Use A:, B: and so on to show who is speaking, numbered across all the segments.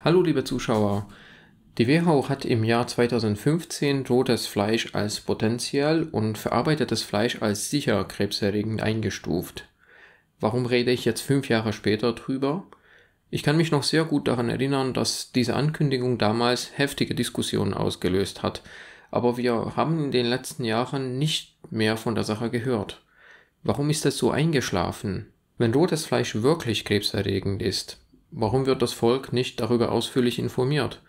A: Hallo liebe Zuschauer, die WHO hat im Jahr 2015 rotes Fleisch als potenziell und verarbeitetes Fleisch als sicher krebserregend eingestuft. Warum rede ich jetzt fünf Jahre später drüber? Ich kann mich noch sehr gut daran erinnern, dass diese Ankündigung damals heftige Diskussionen ausgelöst hat, aber wir haben in den letzten Jahren nicht mehr von der Sache gehört. Warum ist das so eingeschlafen? Wenn rotes Fleisch wirklich krebserregend ist, Warum wird das Volk nicht darüber ausführlich informiert?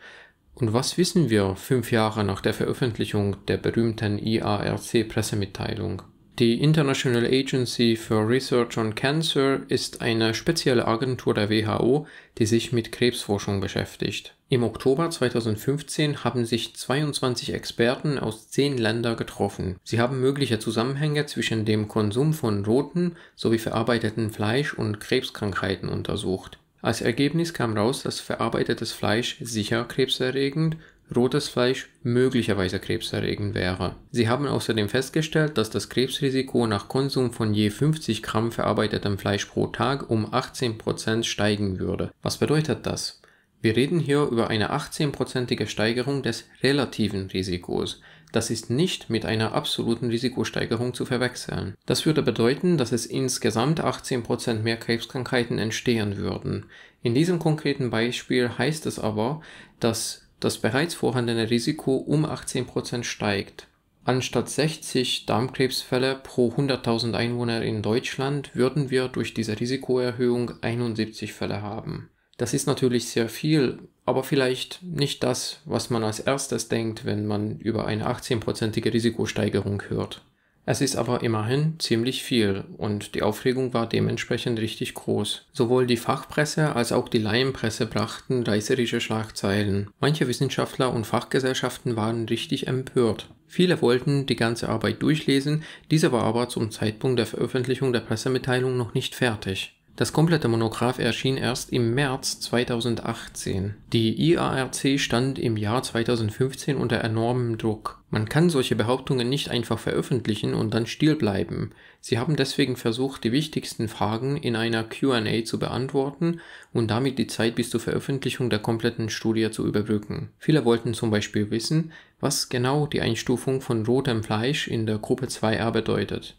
A: Und was wissen wir fünf Jahre nach der Veröffentlichung der berühmten IARC-Pressemitteilung? Die International Agency for Research on Cancer ist eine spezielle Agentur der WHO, die sich mit Krebsforschung beschäftigt. Im Oktober 2015 haben sich 22 Experten aus 10 Ländern getroffen. Sie haben mögliche Zusammenhänge zwischen dem Konsum von roten sowie verarbeiteten Fleisch und Krebskrankheiten untersucht. Als Ergebnis kam raus, dass verarbeitetes Fleisch sicher krebserregend, rotes Fleisch möglicherweise krebserregend wäre. Sie haben außerdem festgestellt, dass das Krebsrisiko nach Konsum von je 50 Gramm verarbeitetem Fleisch pro Tag um 18% steigen würde. Was bedeutet das? Wir reden hier über eine 18%ige Steigerung des relativen Risikos. Das ist nicht mit einer absoluten Risikosteigerung zu verwechseln. Das würde bedeuten, dass es insgesamt 18% mehr Krebskrankheiten entstehen würden. In diesem konkreten Beispiel heißt es aber, dass das bereits vorhandene Risiko um 18% steigt. Anstatt 60 Darmkrebsfälle pro 100.000 Einwohner in Deutschland würden wir durch diese Risikoerhöhung 71 Fälle haben. Das ist natürlich sehr viel, aber vielleicht nicht das, was man als erstes denkt, wenn man über eine 18-prozentige Risikosteigerung hört. Es ist aber immerhin ziemlich viel und die Aufregung war dementsprechend richtig groß. Sowohl die Fachpresse als auch die Laienpresse brachten reißerische Schlagzeilen. Manche Wissenschaftler und Fachgesellschaften waren richtig empört. Viele wollten die ganze Arbeit durchlesen, diese war aber zum Zeitpunkt der Veröffentlichung der Pressemitteilung noch nicht fertig. Das komplette Monograph erschien erst im März 2018. Die IARC stand im Jahr 2015 unter enormem Druck. Man kann solche Behauptungen nicht einfach veröffentlichen und dann still bleiben. Sie haben deswegen versucht, die wichtigsten Fragen in einer QA zu beantworten und damit die Zeit bis zur Veröffentlichung der kompletten Studie zu überbrücken. Viele wollten zum Beispiel wissen, was genau die Einstufung von rotem Fleisch in der Gruppe 2a bedeutet.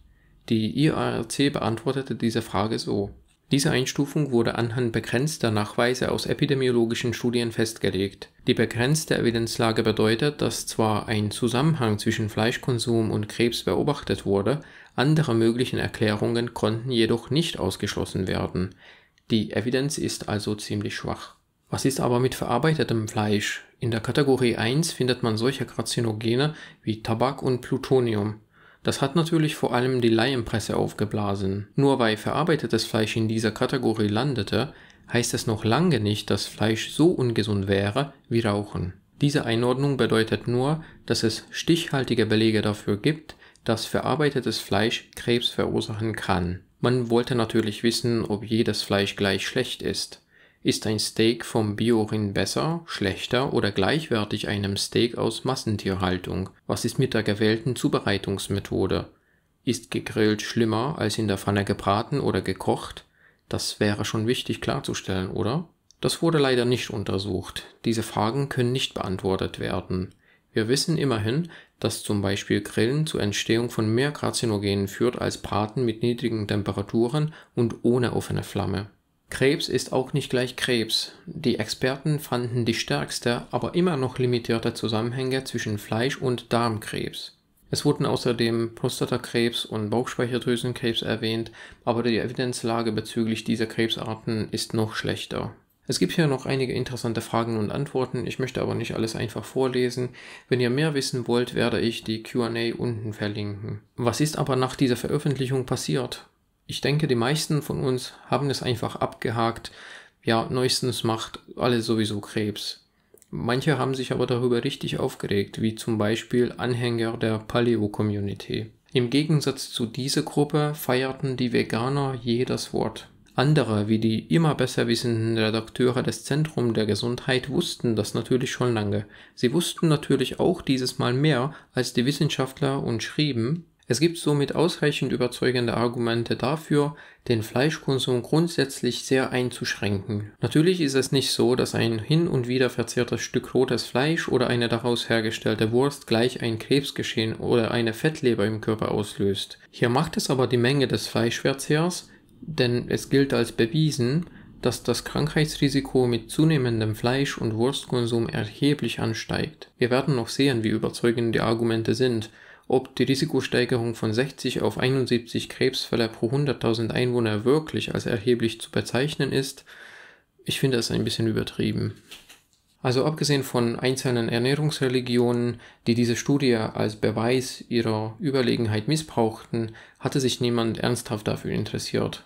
A: Die IARC beantwortete diese Frage so. Diese Einstufung wurde anhand begrenzter Nachweise aus epidemiologischen Studien festgelegt. Die begrenzte Evidenzlage bedeutet, dass zwar ein Zusammenhang zwischen Fleischkonsum und Krebs beobachtet wurde, andere möglichen Erklärungen konnten jedoch nicht ausgeschlossen werden. Die Evidenz ist also ziemlich schwach. Was ist aber mit verarbeitetem Fleisch? In der Kategorie 1 findet man solche Karzinogene wie Tabak und Plutonium. Das hat natürlich vor allem die Laienpresse aufgeblasen. Nur weil verarbeitetes Fleisch in dieser Kategorie landete, heißt es noch lange nicht, dass Fleisch so ungesund wäre wie Rauchen. Diese Einordnung bedeutet nur, dass es stichhaltige Belege dafür gibt, dass verarbeitetes Fleisch Krebs verursachen kann. Man wollte natürlich wissen, ob jedes Fleisch gleich schlecht ist. Ist ein Steak vom Biorin besser, schlechter oder gleichwertig einem Steak aus Massentierhaltung? Was ist mit der gewählten Zubereitungsmethode? Ist gegrillt schlimmer als in der Pfanne gebraten oder gekocht? Das wäre schon wichtig klarzustellen, oder? Das wurde leider nicht untersucht. Diese Fragen können nicht beantwortet werden. Wir wissen immerhin, dass zum Beispiel Grillen zur Entstehung von mehr Karzinogenen führt als Braten mit niedrigen Temperaturen und ohne offene Flamme. Krebs ist auch nicht gleich Krebs. Die Experten fanden die stärkste, aber immer noch limitierte Zusammenhänge zwischen Fleisch- und Darmkrebs. Es wurden außerdem Prostatakrebs und Bauchspeicherdrüsenkrebs erwähnt, aber die Evidenzlage bezüglich dieser Krebsarten ist noch schlechter. Es gibt hier noch einige interessante Fragen und Antworten, ich möchte aber nicht alles einfach vorlesen. Wenn ihr mehr wissen wollt, werde ich die QA unten verlinken. Was ist aber nach dieser Veröffentlichung passiert? ich denke, die meisten von uns haben es einfach abgehakt. Ja, neuestens macht alle sowieso Krebs. Manche haben sich aber darüber richtig aufgeregt, wie zum Beispiel Anhänger der Paleo-Community. Im Gegensatz zu dieser Gruppe feierten die Veganer jedes Wort. Andere, wie die immer besser wissenden Redakteure des Zentrum der Gesundheit, wussten das natürlich schon lange. Sie wussten natürlich auch dieses Mal mehr als die Wissenschaftler und schrieben, es gibt somit ausreichend überzeugende Argumente dafür, den Fleischkonsum grundsätzlich sehr einzuschränken. Natürlich ist es nicht so, dass ein hin und wieder verzehrtes Stück rotes Fleisch oder eine daraus hergestellte Wurst gleich ein Krebsgeschehen oder eine Fettleber im Körper auslöst. Hier macht es aber die Menge des Fleischverzehrs, denn es gilt als bewiesen, dass das Krankheitsrisiko mit zunehmendem Fleisch- und Wurstkonsum erheblich ansteigt. Wir werden noch sehen, wie überzeugend die Argumente sind, ob die Risikosteigerung von 60 auf 71 Krebsfälle pro 100.000 Einwohner wirklich als erheblich zu bezeichnen ist, ich finde es ein bisschen übertrieben. Also abgesehen von einzelnen Ernährungsreligionen, die diese Studie als Beweis ihrer Überlegenheit missbrauchten, hatte sich niemand ernsthaft dafür interessiert.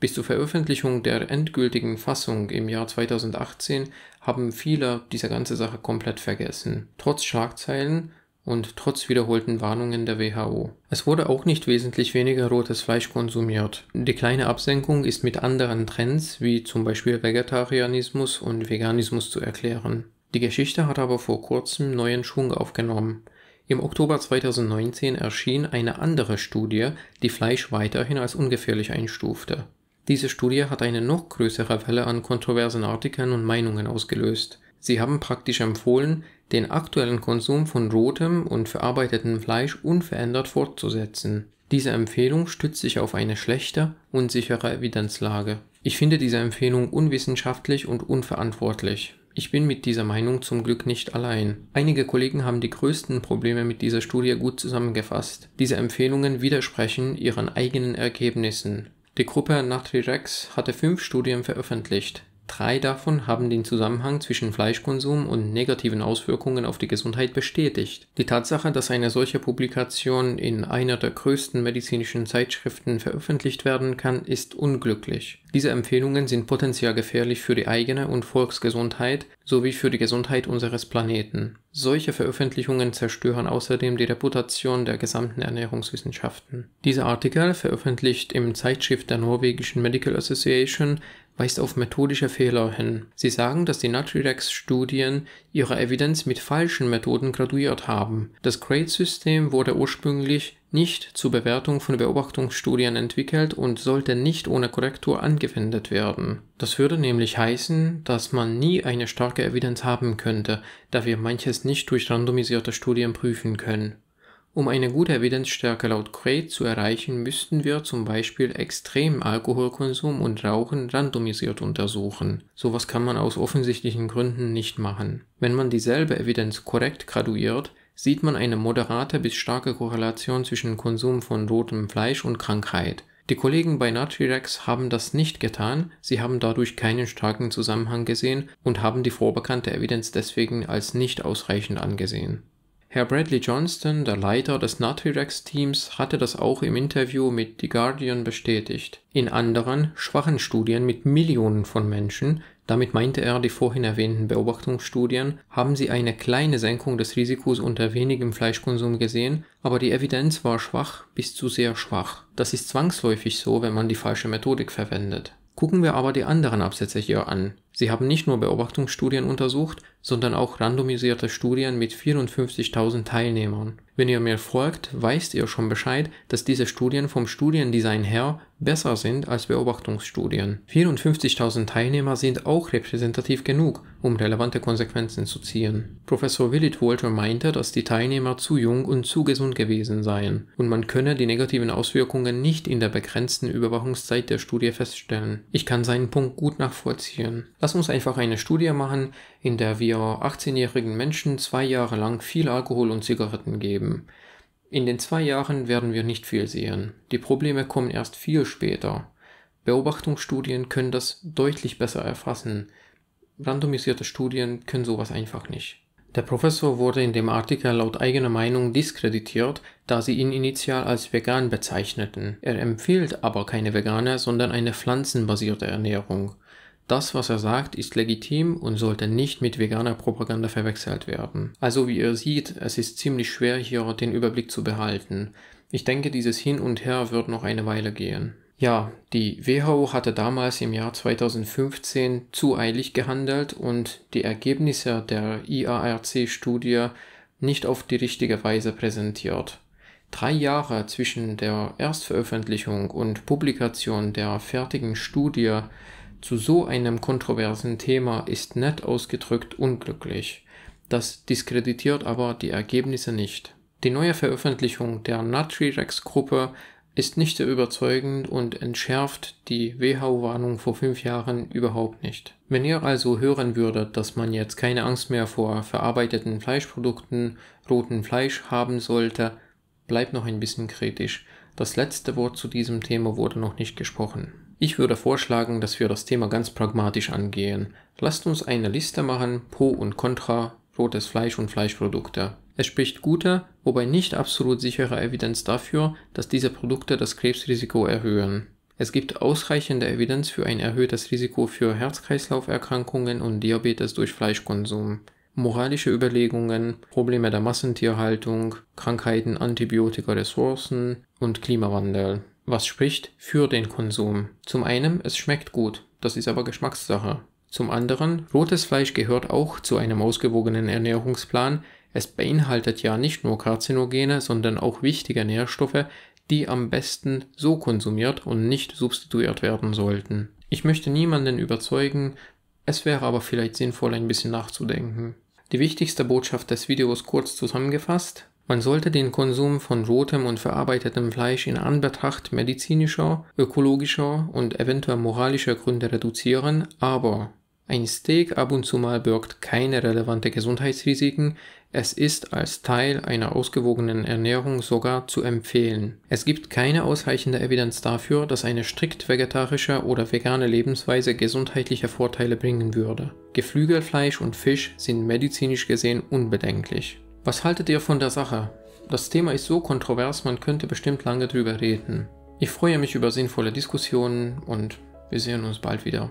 A: Bis zur Veröffentlichung der endgültigen Fassung im Jahr 2018 haben viele diese ganze Sache komplett vergessen. Trotz Schlagzeilen und trotz wiederholten Warnungen der WHO. Es wurde auch nicht wesentlich weniger rotes Fleisch konsumiert. Die kleine Absenkung ist mit anderen Trends wie zum Beispiel Vegetarianismus und Veganismus zu erklären. Die Geschichte hat aber vor kurzem neuen Schwung aufgenommen. Im Oktober 2019 erschien eine andere Studie, die Fleisch weiterhin als ungefährlich einstufte. Diese Studie hat eine noch größere Welle an kontroversen Artikeln und Meinungen ausgelöst. Sie haben praktisch empfohlen, den aktuellen Konsum von rotem und verarbeitetem Fleisch unverändert fortzusetzen. Diese Empfehlung stützt sich auf eine schlechte, unsichere Evidenzlage. Ich finde diese Empfehlung unwissenschaftlich und unverantwortlich. Ich bin mit dieser Meinung zum Glück nicht allein. Einige Kollegen haben die größten Probleme mit dieser Studie gut zusammengefasst. Diese Empfehlungen widersprechen ihren eigenen Ergebnissen. Die Gruppe Natrirex hatte fünf Studien veröffentlicht. Drei davon haben den Zusammenhang zwischen Fleischkonsum und negativen Auswirkungen auf die Gesundheit bestätigt. Die Tatsache, dass eine solche Publikation in einer der größten medizinischen Zeitschriften veröffentlicht werden kann, ist unglücklich. Diese Empfehlungen sind potenziell gefährlich für die eigene und Volksgesundheit sowie für die Gesundheit unseres Planeten. Solche Veröffentlichungen zerstören außerdem die Reputation der gesamten Ernährungswissenschaften. Dieser Artikel, veröffentlicht im Zeitschrift der norwegischen Medical Association, weist auf methodische Fehler hin. Sie sagen, dass die Natrirex-Studien ihre Evidenz mit falschen Methoden graduiert haben. Das Grade-System wurde ursprünglich nicht zur Bewertung von Beobachtungsstudien entwickelt und sollte nicht ohne Korrektur angewendet werden. Das würde nämlich heißen, dass man nie eine starke Evidenz haben könnte, da wir manches nicht durch randomisierte Studien prüfen können. Um eine gute Evidenzstärke laut Cray zu erreichen, müssten wir zum Beispiel extrem Alkoholkonsum und Rauchen randomisiert untersuchen. Sowas kann man aus offensichtlichen Gründen nicht machen. Wenn man dieselbe Evidenz korrekt graduiert, sieht man eine moderate bis starke Korrelation zwischen Konsum von rotem Fleisch und Krankheit. Die Kollegen bei Natrirex haben das nicht getan, sie haben dadurch keinen starken Zusammenhang gesehen und haben die vorbekannte Evidenz deswegen als nicht ausreichend angesehen. Herr Bradley Johnston, der Leiter des Natrirex-Teams, hatte das auch im Interview mit The Guardian bestätigt. In anderen, schwachen Studien mit Millionen von Menschen, damit meinte er die vorhin erwähnten Beobachtungsstudien, haben sie eine kleine Senkung des Risikos unter wenigem Fleischkonsum gesehen, aber die Evidenz war schwach bis zu sehr schwach. Das ist zwangsläufig so, wenn man die falsche Methodik verwendet. Gucken wir aber die anderen Absätze hier an. Sie haben nicht nur Beobachtungsstudien untersucht, sondern auch randomisierte Studien mit 54.000 Teilnehmern wenn ihr mir folgt, weißt ihr schon Bescheid, dass diese Studien vom Studiendesign her besser sind als Beobachtungsstudien. 54.000 Teilnehmer sind auch repräsentativ genug, um relevante Konsequenzen zu ziehen. Professor Willit Walter meinte, dass die Teilnehmer zu jung und zu gesund gewesen seien und man könne die negativen Auswirkungen nicht in der begrenzten Überwachungszeit der Studie feststellen. Ich kann seinen Punkt gut nachvollziehen. Lass uns einfach eine Studie machen, in der wir 18-jährigen Menschen zwei Jahre lang viel Alkohol und Zigaretten geben geben. In den zwei Jahren werden wir nicht viel sehen. Die Probleme kommen erst viel später. Beobachtungsstudien können das deutlich besser erfassen. Randomisierte Studien können sowas einfach nicht. Der Professor wurde in dem Artikel laut eigener Meinung diskreditiert, da sie ihn initial als vegan bezeichneten. Er empfiehlt aber keine vegane, sondern eine pflanzenbasierte Ernährung. Das, was er sagt, ist legitim und sollte nicht mit veganer Propaganda verwechselt werden. Also wie ihr seht, es ist ziemlich schwer hier den Überblick zu behalten. Ich denke, dieses Hin und Her wird noch eine Weile gehen. Ja, die WHO hatte damals im Jahr 2015 zu eilig gehandelt und die Ergebnisse der IARC-Studie nicht auf die richtige Weise präsentiert. Drei Jahre zwischen der Erstveröffentlichung und Publikation der fertigen Studie zu so einem kontroversen Thema ist nett ausgedrückt unglücklich. Das diskreditiert aber die Ergebnisse nicht. Die neue Veröffentlichung der Natrirex-Gruppe ist nicht sehr überzeugend und entschärft die WHO-Warnung vor fünf Jahren überhaupt nicht. Wenn ihr also hören würdet, dass man jetzt keine Angst mehr vor verarbeiteten Fleischprodukten, rotem Fleisch haben sollte, bleibt noch ein bisschen kritisch. Das letzte Wort zu diesem Thema wurde noch nicht gesprochen. Ich würde vorschlagen, dass wir das Thema ganz pragmatisch angehen. Lasst uns eine Liste machen, Pro und Contra, rotes Fleisch und Fleischprodukte. Es spricht gute, wobei nicht absolut sichere Evidenz dafür, dass diese Produkte das Krebsrisiko erhöhen. Es gibt ausreichende Evidenz für ein erhöhtes Risiko für Herz-Kreislauf-Erkrankungen und Diabetes durch Fleischkonsum. Moralische Überlegungen, Probleme der Massentierhaltung, Krankheiten, Antibiotika-Ressourcen und Klimawandel. Was spricht für den Konsum? Zum einen, es schmeckt gut, das ist aber Geschmackssache. Zum anderen, rotes Fleisch gehört auch zu einem ausgewogenen Ernährungsplan. Es beinhaltet ja nicht nur Karzinogene, sondern auch wichtige Nährstoffe, die am besten so konsumiert und nicht substituiert werden sollten. Ich möchte niemanden überzeugen, es wäre aber vielleicht sinnvoll, ein bisschen nachzudenken. Die wichtigste Botschaft des Videos kurz zusammengefasst. Man sollte den Konsum von rotem und verarbeitetem Fleisch in Anbetracht medizinischer, ökologischer und eventuell moralischer Gründe reduzieren, aber ein Steak ab und zu mal birgt keine relevante Gesundheitsrisiken, es ist als Teil einer ausgewogenen Ernährung sogar zu empfehlen. Es gibt keine ausreichende Evidenz dafür, dass eine strikt vegetarische oder vegane Lebensweise gesundheitliche Vorteile bringen würde. Geflügelfleisch und Fisch sind medizinisch gesehen unbedenklich. Was haltet ihr von der Sache? Das Thema ist so kontrovers, man könnte bestimmt lange drüber reden. Ich freue mich über sinnvolle Diskussionen und wir sehen uns bald wieder.